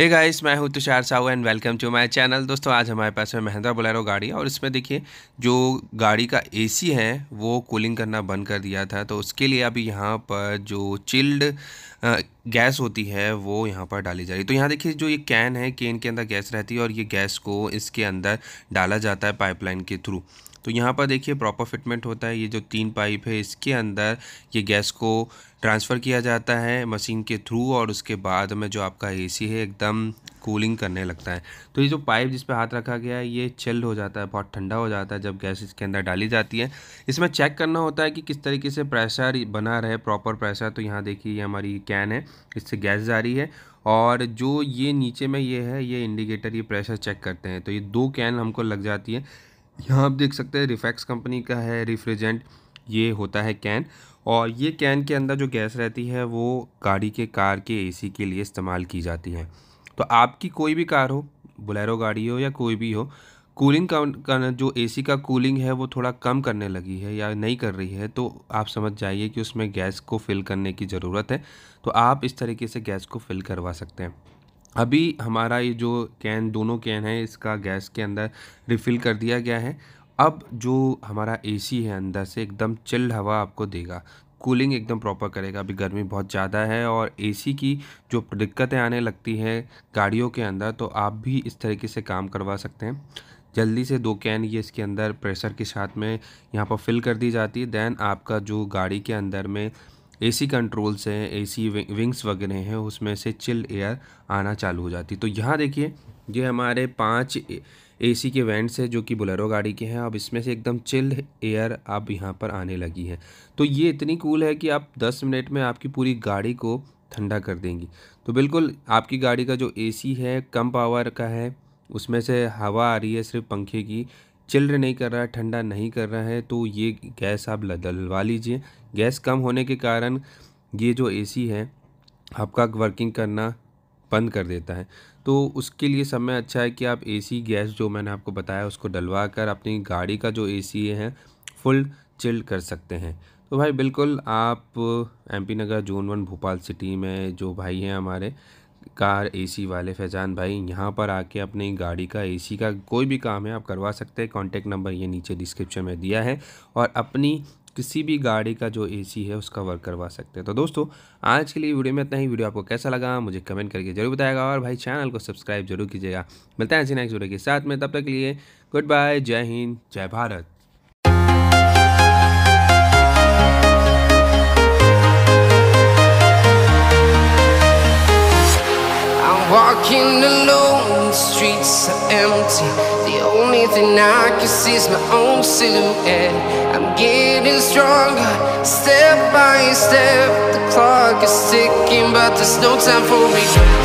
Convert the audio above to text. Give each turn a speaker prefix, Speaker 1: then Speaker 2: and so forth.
Speaker 1: ए guys मैं हूं Tushar Sahu and welcome to my channel दोस्तों आज हमारे पास है महिंद्रा बोलेरो गाड़ी और इसमें देखिए जो गाड़ी का एसी है वो कूलिंग करना बंद कर दिया था तो उसके लिए अभी यहाँ पर जो चिल्ड गैस होती है वो यहाँ पर डाली जा रही है तो यहाँ देखिए जो ये कैन है कैन के अंदर गैस रहती है और ये गैस को इसके अंदर डाला जाता है पाइपलाइन के थ्रू तो यहाँ पर देखिए प्रॉपर फिटमेंट होता है ये जो तीन पाइप है इसके अंदर ये गैस को ट्रांसफ़र किया जाता है मशीन के थ्रू और उसके बाद में जो आपका एसी है एकदम कूलिंग करने लगता है तो ये जो पाइप जिस पर हाथ रखा गया है ये चिल हो जाता है बहुत ठंडा हो जाता है जब गैस इसके अंदर डाली जाती है इसमें चेक करना होता है कि किस तरीके से प्रेशर बना रहे प्रॉपर प्रेशर तो यहाँ देखिए ये हमारी कैन है इससे गैस जा रही है और जो ये नीचे में ये है ये इंडिकेटर ये प्रेशर चेक करते हैं तो ये दो कैन हमको लग जाती है यहाँ आप देख सकते हैं रिफैक्स कंपनी का है रिफ्रिजेंट ये होता है कैन और ये कैन के अंदर जो गैस रहती है वो गाड़ी के कार के एसी के लिए इस्तेमाल की जाती है तो आपकी कोई भी कार हो बुलेरो गाड़ी हो या कोई भी हो कूलिंग का जो एसी का कूलिंग है वो थोड़ा कम करने लगी है या नहीं कर रही है तो आप समझ जाइए कि उसमें गैस को फिल करने की ज़रूरत है तो आप इस तरीके से गैस को फिल करवा सकते हैं अभी हमारा ये जो कैन दोनों कैन है इसका गैस के अंदर रिफ़िल कर दिया गया है अब जो हमारा एसी है अंदर से एकदम चिल्ड हवा आपको देगा कूलिंग एकदम प्रॉपर करेगा अभी गर्मी बहुत ज़्यादा है और एसी की जो दिक्कतें आने लगती हैं गाड़ियों के अंदर तो आप भी इस तरीके से काम करवा सकते हैं जल्दी से दो कैन ये इसके अंदर प्रेशर के साथ में यहाँ पर फिल कर दी जाती है दैन आपका जो गाड़ी के अंदर में एसी कंट्रोल्स हैं एसी विंग्स वगैरह हैं उसमें से चिल एयर आना चालू हो जाती है तो यहाँ देखिए ये हमारे पाँच एसी के वेंट्स हैं जो कि बुलेरो गाड़ी के हैं अब इसमें से एकदम चिल्ड एयर अब यहाँ पर आने लगी है तो ये इतनी कूल है कि आप 10 मिनट में आपकी पूरी गाड़ी को ठंडा कर देंगी तो बिल्कुल आपकी गाड़ी का जो एसी है कम पावर का है उसमें से हवा आ रही है सिर्फ पंखे की चिल्ड नहीं कर रहा है ठंडा नहीं कर रहा है तो ये गैस आप डलवा लीजिए गैस कम होने के कारण ये जो एसी है आपका वर्किंग करना बंद कर देता है तो उसके लिए समय अच्छा है कि आप एसी गैस जो मैंने आपको बताया उसको डलवा कर अपनी गाड़ी का जो एसी है फुल चिल्ड कर सकते हैं तो भाई बिल्कुल आप MP Nagar zone one Bhopal city में जो भाई हैं हमारे कार एसी वाले फैजान भाई यहाँ पर आके अपनी गाड़ी का एसी का कोई भी काम है आप करवा सकते हैं कॉन्टेक्ट नंबर ये नीचे डिस्क्रिप्शन में दिया है और अपनी किसी भी गाड़ी का जो एसी है उसका वर्क करवा सकते हैं तो दोस्तों आज के लिए वीडियो में इतना ही वीडियो आपको कैसा लगा मुझे कमेंट करके जरूर बताएगा और भाई चैनल को सब्सक्राइब जरूर कीजिएगा मिलते हैं ऐसी नेक्स्ट वीडियो के साथ में तब तक के लिए गुड बाय जय हिंद जय Bharat walking alone streets are empty. The only thing I can see is my own silhouette. I'm getting stronger, step by step. The clock is ticking, but there's no time for regret.